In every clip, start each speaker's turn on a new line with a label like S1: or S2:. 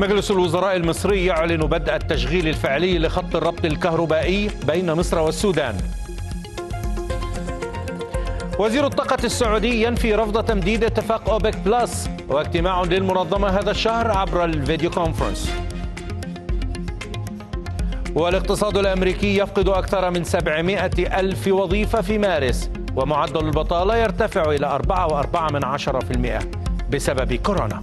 S1: مجلس الوزراء المصري يعلن بدء التشغيل الفعلي لخط الربط الكهربائي بين مصر والسودان وزير الطاقة السعودي ينفي رفض تمديد اتفاق أوبك بلس واجتماع للمنظمة هذا الشهر عبر الفيديو كونفرنس والاقتصاد الأمريكي يفقد أكثر من 700 ألف وظيفة في مارس ومعدل البطالة يرتفع إلى 4.4% بسبب كورونا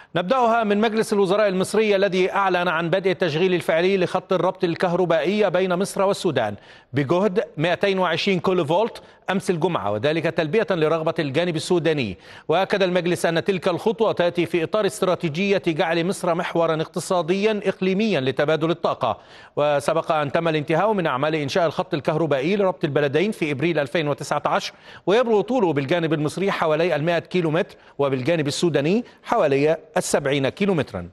S1: نبدأها من مجلس الوزراء المصري الذي أعلن عن بدء التشغيل الفعلي لخط الربط الكهربائي بين مصر والسودان بجهد 220 كيلو فولت أمس الجمعة وذلك تلبية لرغبة الجانب السوداني وأكد المجلس أن تلك الخطوة تأتي في إطار استراتيجية جعل مصر محورا اقتصاديا إقليميا لتبادل الطاقة وسبق أن تم الانتهاء من أعمال إنشاء الخط الكهربائي لربط البلدين في إبريل 2019 ويبلغ طوله بالجانب المصري حوالي 100 كيلومتر وبالجانب السوداني حوالي السبعين كيلومترا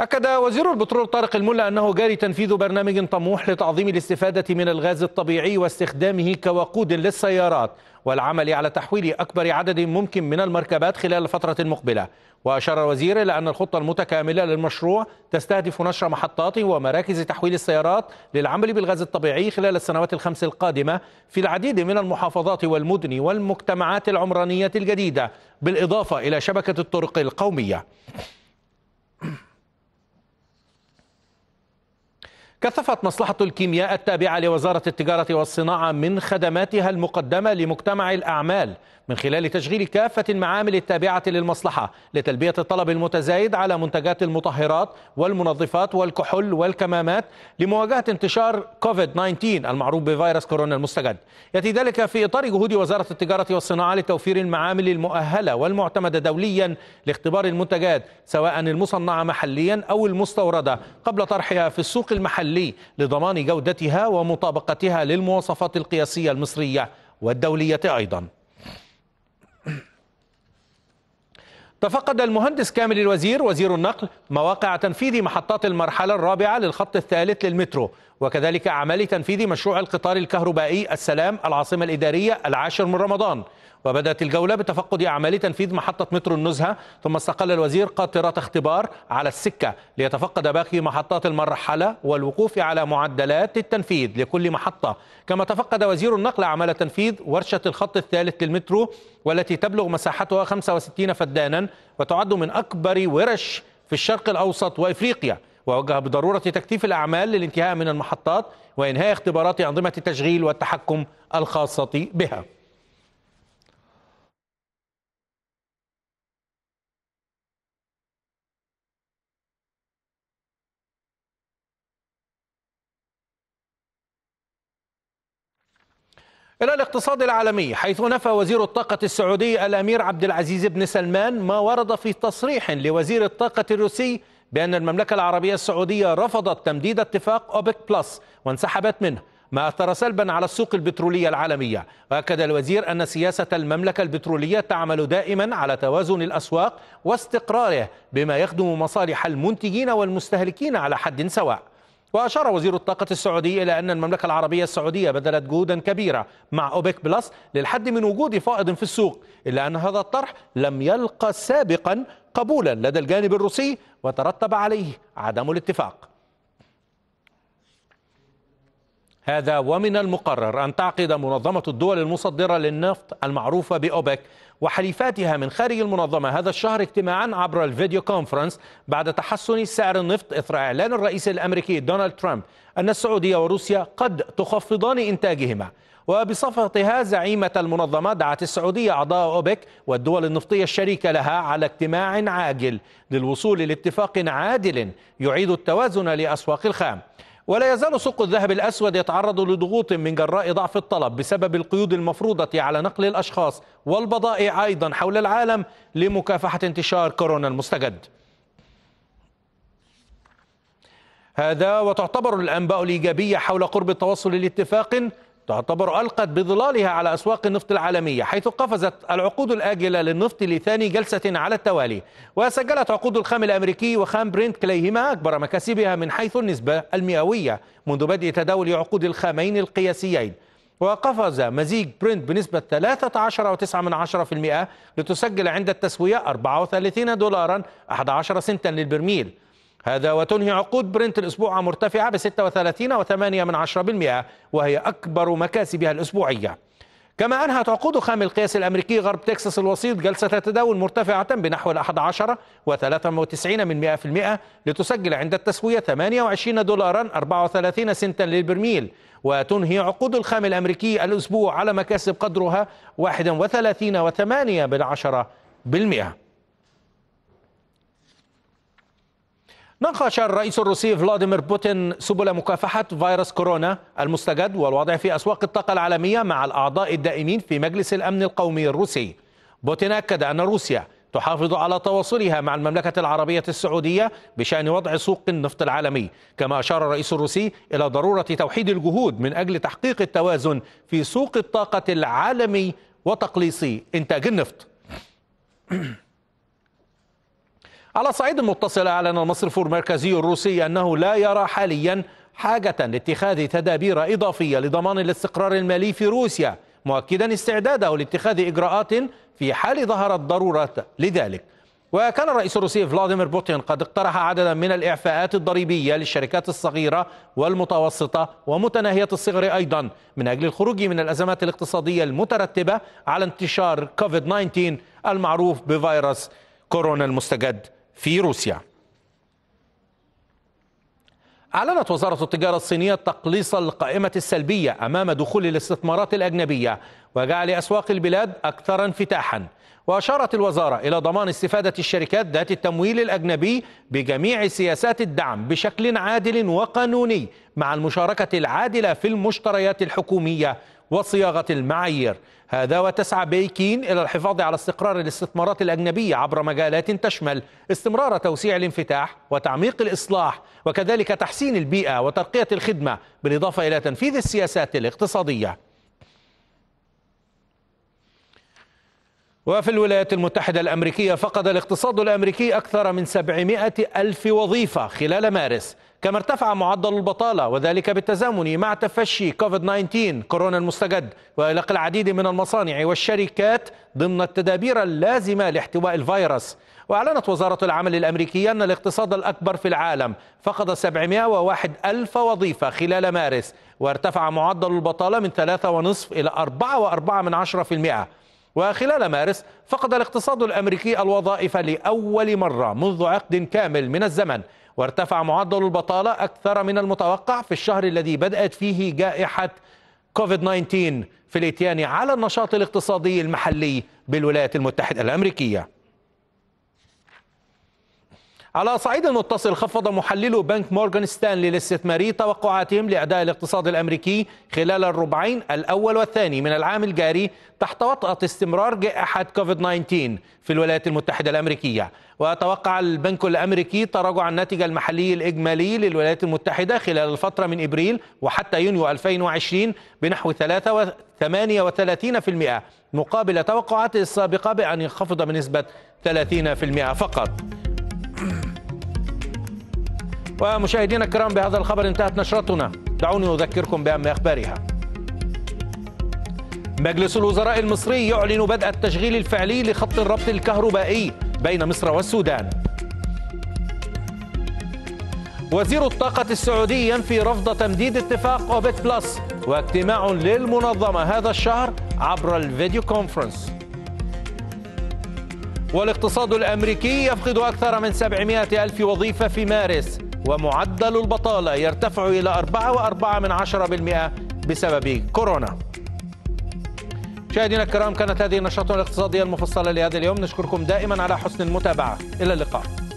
S1: أكد وزير البترول طارق الملا أنه جاري تنفيذ برنامج طموح لتعظيم الاستفادة من الغاز الطبيعي واستخدامه كوقود للسيارات والعمل على تحويل أكبر عدد ممكن من المركبات خلال الفترة المقبلة وأشار الوزير إلى أن الخطة المتكاملة للمشروع تستهدف نشر محطات ومراكز تحويل السيارات للعمل بالغاز الطبيعي خلال السنوات الخمس القادمة في العديد من المحافظات والمدن والمجتمعات العمرانية الجديدة بالإضافة إلى شبكة الطرق القومية كثفت مصلحة الكيمياء التابعة لوزارة التجارة والصناعة من خدماتها المقدمة لمجتمع الأعمال من خلال تشغيل كافة المعامل التابعة للمصلحة لتلبية الطلب المتزايد على منتجات المطهرات والمنظفات والكحول والكمامات لمواجهة انتشار كوفيد 19 المعروف بفيروس كورونا المستجد. يأتي ذلك في إطار جهود وزارة التجارة والصناعة لتوفير المعامل المؤهلة والمعتمدة دوليا لاختبار المنتجات سواء المصنعة محليا أو المستوردة قبل طرحها في السوق المحلي المحلي لضمان جودتها ومطابقتها للمواصفات القياسية المصرية والدولية أيضا تفقد المهندس كامل الوزير وزير النقل مواقع تنفيذ محطات المرحلة الرابعة للخط الثالث للمترو وكذلك أعمال تنفيذ مشروع القطار الكهربائي السلام العاصمة الإدارية العاشر من رمضان وبدأت الجولة بتفقد أعمال تنفيذ محطة مترو النزهة ثم استقل الوزير قاطرة اختبار على السكة ليتفقد باقي محطات المرحلة والوقوف على معدلات التنفيذ لكل محطة كما تفقد وزير النقل أعمال تنفيذ ورشة الخط الثالث للمترو والتي تبلغ مساحتها 65 فدانا وتعد من أكبر ورش في الشرق الأوسط وإفريقيا ووجه بضرورة تكثيف الأعمال للانتهاء من المحطات وإنهاء اختبارات أنظمة التشغيل والتحكم الخاصة بها إلى الاقتصاد العالمي حيث نفى وزير الطاقة السعودي الأمير عبد العزيز بن سلمان ما ورد في تصريح لوزير الطاقة الروسي بأن المملكة العربية السعودية رفضت تمديد اتفاق أوبك بلس وانسحبت منه ما أثر سلبا على السوق البترولية العالمية وأكد الوزير أن سياسة المملكة البترولية تعمل دائما على توازن الأسواق واستقراره بما يخدم مصالح المنتجين والمستهلكين على حد سواء وأشار وزير الطاقة السعودي إلى أن المملكة العربية السعودية بذلت جهودا كبيرة مع أوبك بلس للحد من وجود فائض في السوق إلا أن هذا الطرح لم يلقى سابقا قبولا لدى الجانب الروسي وترتب عليه عدم الاتفاق هذا ومن المقرر أن تعقد منظمة الدول المصدرة للنفط المعروفة بأوبك وحليفاتها من خارج المنظمة هذا الشهر اجتماعا عبر الفيديو كونفرنس بعد تحسن سعر النفط إثر إعلان الرئيس الأمريكي دونالد ترامب أن السعودية وروسيا قد تخفضان إنتاجهما وبصفتها زعيمة المنظمة دعت السعودية أعضاء أوبك والدول النفطية الشريكة لها على اجتماع عاجل للوصول لاتفاق عادل يعيد التوازن لأسواق الخام ولا يزال سوق الذهب الأسود يتعرض لضغوط من جراء ضعف الطلب بسبب القيود المفروضة على نقل الأشخاص والبضائع أيضا حول العالم لمكافحة انتشار كورونا المستجد هذا وتعتبر الأنباء الإيجابية حول قرب التوصل لاتفاق تعتبر ألقت بظلالها على أسواق النفط العالمية حيث قفزت العقود الآجلة للنفط لثاني جلسة على التوالي وسجلت عقود الخام الأمريكي وخام برنت كليهما أكبر مكاسبها من حيث النسبة المئوية منذ بدء تداول عقود الخامين القياسيين وقفز مزيج برنت بنسبة 13.9% لتسجل عند التسوية 34 دولارا 11 سنتا للبرميل هذا وتنهي عقود برنت الأسبوع مرتفعة ب 36.8% وهي أكبر مكاسبها الأسبوعية كما أنهت عقود خام القياس الأمريكي غرب تكساس الوسيط جلسة تداول مرتفعة بنحو الأحد عشر و93 من المئة لتسجل عند التسوية 28 دولارا 34 سنتا للبرميل وتنهي عقود الخام الأمريكي الأسبوع على مكاسب قدرها 31 وثمانية بالعشرة بالمئة ناقش الرئيس الروسي فلاديمير بوتين سبل مكافحة فيروس كورونا المستجد والوضع في أسواق الطاقة العالمية مع الأعضاء الدائمين في مجلس الأمن القومي الروسي بوتين أكد أن روسيا تحافظ على تواصلها مع المملكة العربية السعودية بشأن وضع سوق النفط العالمي كما أشار الرئيس الروسي إلى ضرورة توحيد الجهود من أجل تحقيق التوازن في سوق الطاقة العالمي وتقليص إنتاج النفط على صعيد المتصل أعلن المصرف المركزي الروسي أنه لا يرى حاليا حاجة لاتخاذ تدابير إضافية لضمان الاستقرار المالي في روسيا مؤكدا استعداده لاتخاذ إجراءات في حال ظهرت ضرورة لذلك وكان الرئيس الروسي فلاديمير بوتين قد اقترح عددا من الإعفاءات الضريبية للشركات الصغيرة والمتوسطة ومتناهية الصغر أيضا من أجل الخروج من الأزمات الاقتصادية المترتبة على انتشار كوفيد 19 المعروف بفيروس كورونا المستجد في روسيا أعلنت وزارة التجارة الصينية تقليص القائمة السلبية أمام دخول الاستثمارات الأجنبية وجعل أسواق البلاد أكثر انفتاحا وأشارت الوزارة إلى ضمان استفادة الشركات ذات التمويل الأجنبي بجميع سياسات الدعم بشكل عادل وقانوني مع المشاركة العادلة في المشتريات الحكومية وصياغة المعايير هذا وتسعى بيكين إلى الحفاظ على استقرار الاستثمارات الأجنبية عبر مجالات تشمل استمرار توسيع الانفتاح وتعميق الإصلاح وكذلك تحسين البيئة وترقية الخدمة بالإضافة إلى تنفيذ السياسات الاقتصادية وفي الولايات المتحدة الأمريكية فقد الاقتصاد الأمريكي أكثر من 700 ألف وظيفة خلال مارس كما ارتفع معدل البطالة وذلك بالتزامن مع تفشي كوفيد-19 كورونا المستجد وإغلاق العديد من المصانع والشركات ضمن التدابير اللازمة لاحتواء الفيروس وأعلنت وزارة العمل الأمريكية أن الاقتصاد الأكبر في العالم فقد 701 ألف وظيفة خلال مارس وارتفع معدل البطالة من 3.5 إلى 4.4 وخلال مارس فقد الاقتصاد الامريكي الوظائف لاول مره منذ عقد كامل من الزمن وارتفع معدل البطاله اكثر من المتوقع في الشهر الذي بدات فيه جائحه كوفيد 19 في الاتيان على النشاط الاقتصادي المحلي بالولايات المتحده الامريكيه على صعيد متصل خفض محللو بنك مورغان ستانلي الاستثماري توقعاتهم لأداء الاقتصاد الأمريكي خلال الربعين الأول والثاني من العام الجاري تحت وطأة استمرار جائحة كوفيد 19 في الولايات المتحدة الأمريكية وتوقع البنك الأمريكي تراجع الناتج المحلي الإجمالي للولايات المتحدة خلال الفترة من إبريل وحتى يونيو 2020 بنحو 38% مقابل توقعاته السابقة بأن ينخفض بنسبة 30% فقط ومشاهدينا الكرام بهذا الخبر انتهت نشرتنا دعوني أذكركم بأهم أخبارها مجلس الوزراء المصري يعلن بدء التشغيل الفعلي لخط الربط الكهربائي بين مصر والسودان وزير الطاقة السعودي ينفي رفض تمديد اتفاق أوبت بلس واجتماع للمنظمة هذا الشهر عبر الفيديو كونفرنس والاقتصاد الأمريكي يفقد أكثر من 700 ألف وظيفة في مارس ومعدل البطالة يرتفع إلى 4.4% بسبب كورونا مشاهدينا الكرام كانت هذه نشرتنا الاقتصادية المفصلة لهذا اليوم نشكركم دائما على حسن المتابعة إلى اللقاء